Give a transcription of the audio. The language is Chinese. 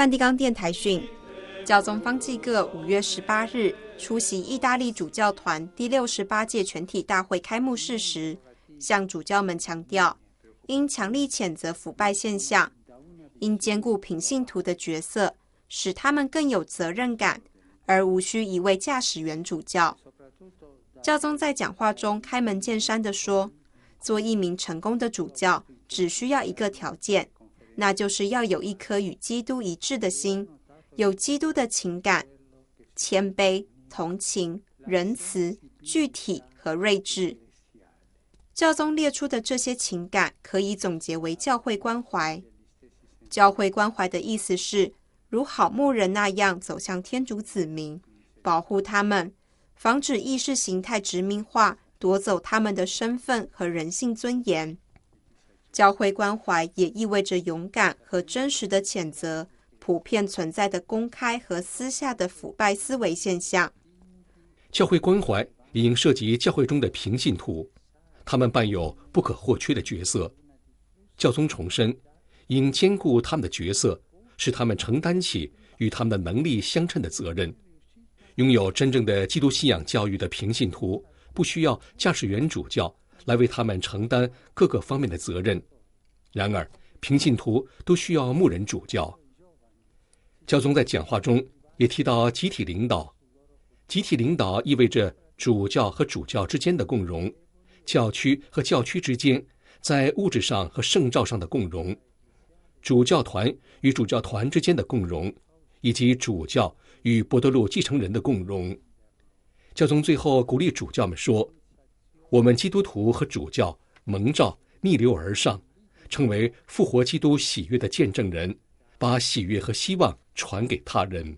梵蒂冈电台讯，教宗方济各五月十八日出席意大利主教团第六十八届全体大会开幕式时，向主教们强调，应强力谴责腐败现象，应兼顾平信徒的角色，使他们更有责任感，而无需一位驾驶员主教。教宗在讲话中开门见山地说：“做一名成功的主教，只需要一个条件。”那就是要有一颗与基督一致的心，有基督的情感，谦卑、同情、仁慈、具体和睿智。教宗列出的这些情感可以总结为教会关怀。教会关怀的意思是，如好牧人那样走向天主子民，保护他们，防止意识形态殖民化夺走他们的身份和人性尊严。教会关怀也意味着勇敢和真实的谴责普遍存在的公开和私下的腐败思维现象。教会关怀也应涉及教会中的平信徒，他们伴有不可或缺的角色。教宗重申，应兼顾他们的角色，使他们承担起与他们的能力相称的责任。拥有真正的基督信仰教育的平信徒，不需要驾驶员主教。来为他们承担各个方面的责任。然而，平信徒都需要牧人主教。教宗在讲话中也提到集体领导，集体领导意味着主教和主教之间的共荣，教区和教区之间在物质上和圣召上的共荣，主教团与主教团之间的共荣，以及主教与博德路继承人的共荣。教宗最后鼓励主教们说。我们基督徒和主教蒙召逆流而上，成为复活基督喜悦的见证人，把喜悦和希望传给他人。